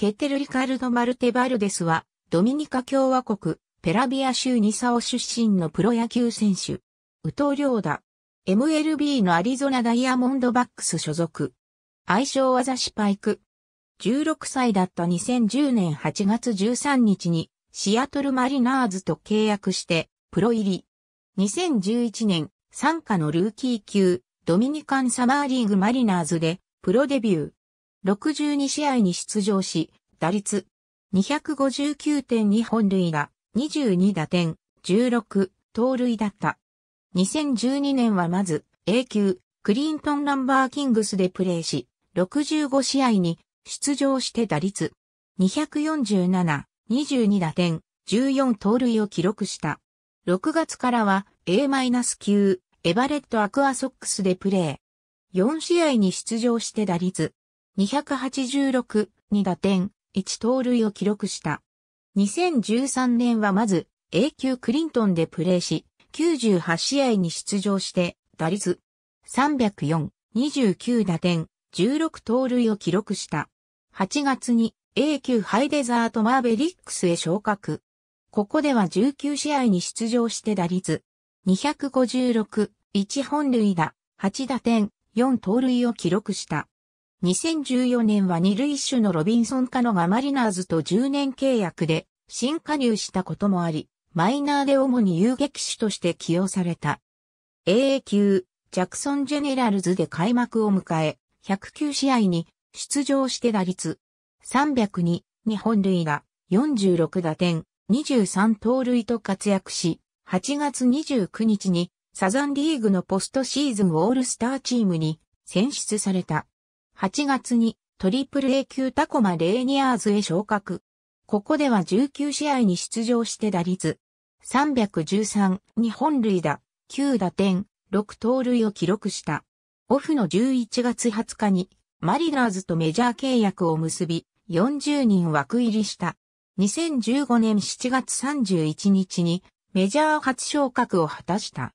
ケテル・リカルド・マルテ・バルデスは、ドミニカ共和国、ペラビア州ニサオ出身のプロ野球選手。ウトリョーダ。MLB のアリゾナダイヤモンドバックス所属。愛称はザシパイク。16歳だった2010年8月13日にシアトルマリナーズと契約してプロ入り。2011年、参加のルーキー級ドミニカンサマーリーグマリナーズでプロデビュー。62試合に出場し、打率259.2本塁打、22打点、16盗塁だった。2012年はまず A 級クリントンランバーキングスでプレーし、65試合に出場して打率247、22打点、14盗塁を記録した。6月からは A- 9エバレットアクアソックスでプレー。4試合に出場して打率286、2打点、1盗塁を記録した。2013年はまず、A 級クリントンでプレーし、98試合に出場して、打率304、29打点、16盗塁を記録した。8月に A 級ハイデザートマーベリックスへ昇格。ここでは19試合に出場して打率256、1本塁打、8打点、4盗塁を記録した。2014年は二塁手のロビンソン・カノがマリナーズと10年契約で新加入したこともあり、マイナーで主に遊撃手として起用された。AA 級、ジャクソン・ジェネラルズで開幕を迎え、109試合に出場して打率302、日本塁が46打点、23盗塁と活躍し、8月29日にサザンリーグのポストシーズンオールスターチームに選出された。8月にトリプル A 級タコマレーニアーズへ昇格。ここでは19試合に出場して打率313に本塁打9打点6盗塁を記録した。オフの11月20日にマリナーズとメジャー契約を結び40人枠入りした。2015年7月31日にメジャー初昇格を果たした。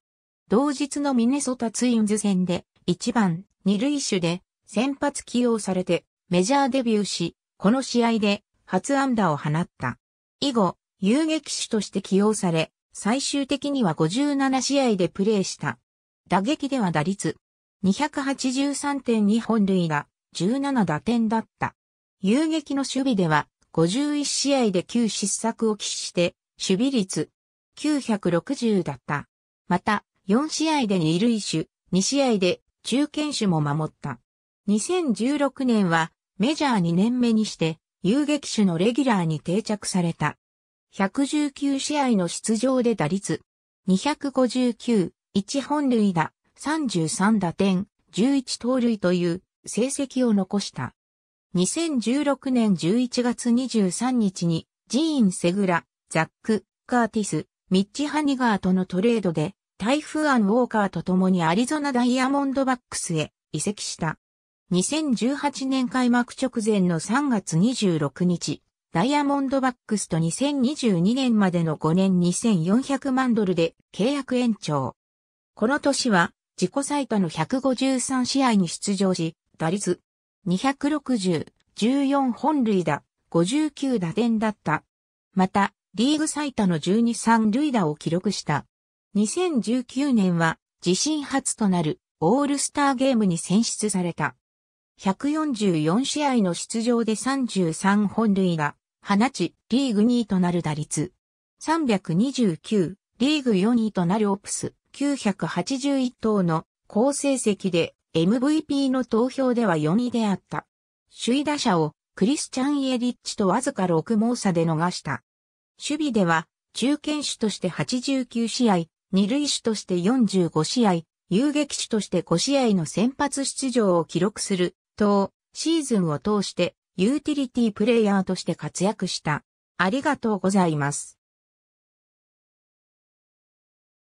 同日のミネソタツインズ戦で1番2塁手で先発起用されてメジャーデビューし、この試合で初安打を放った。以後、遊撃手として起用され、最終的には57試合でプレーした。打撃では打率283.2本塁打、17打点だった。遊撃の守備では51試合で9失策を喫して守備率960だった。また4試合で2塁手、2試合で中堅手も守った。2016年はメジャー2年目にして遊撃手のレギュラーに定着された。119試合の出場で打率259、1本塁打、33打点、11盗塁という成績を残した。2016年11月23日にジーン・セグラ、ザック、カーティス、ミッチ・ハニガーとのトレードで、タイフーアン・ウォーカーと共にアリゾナ・ダイヤモンドバックスへ移籍した。2018年開幕直前の3月26日、ダイヤモンドバックスと2022年までの5年2400万ドルで契約延長。この年は自己最多の153試合に出場し、打率260、14本塁打、59打点だった。また、リーグ最多の12 3塁打を記録した。2019年は自身初となるオールスターゲームに選出された。144試合の出場で33本塁打、放ち、リーグ2位となる打率。329、リーグ4位となるオプス、981等の好成績で MVP の投票では4位であった。首位打者をクリスチャン・イエリッチとわずか6毛差で逃した。守備では中堅手として89試合、二塁手として45試合、遊撃手として5試合の先発出場を記録すると、シーズンを通してユーティリティプレイヤーとして活躍した。ありがとうございます。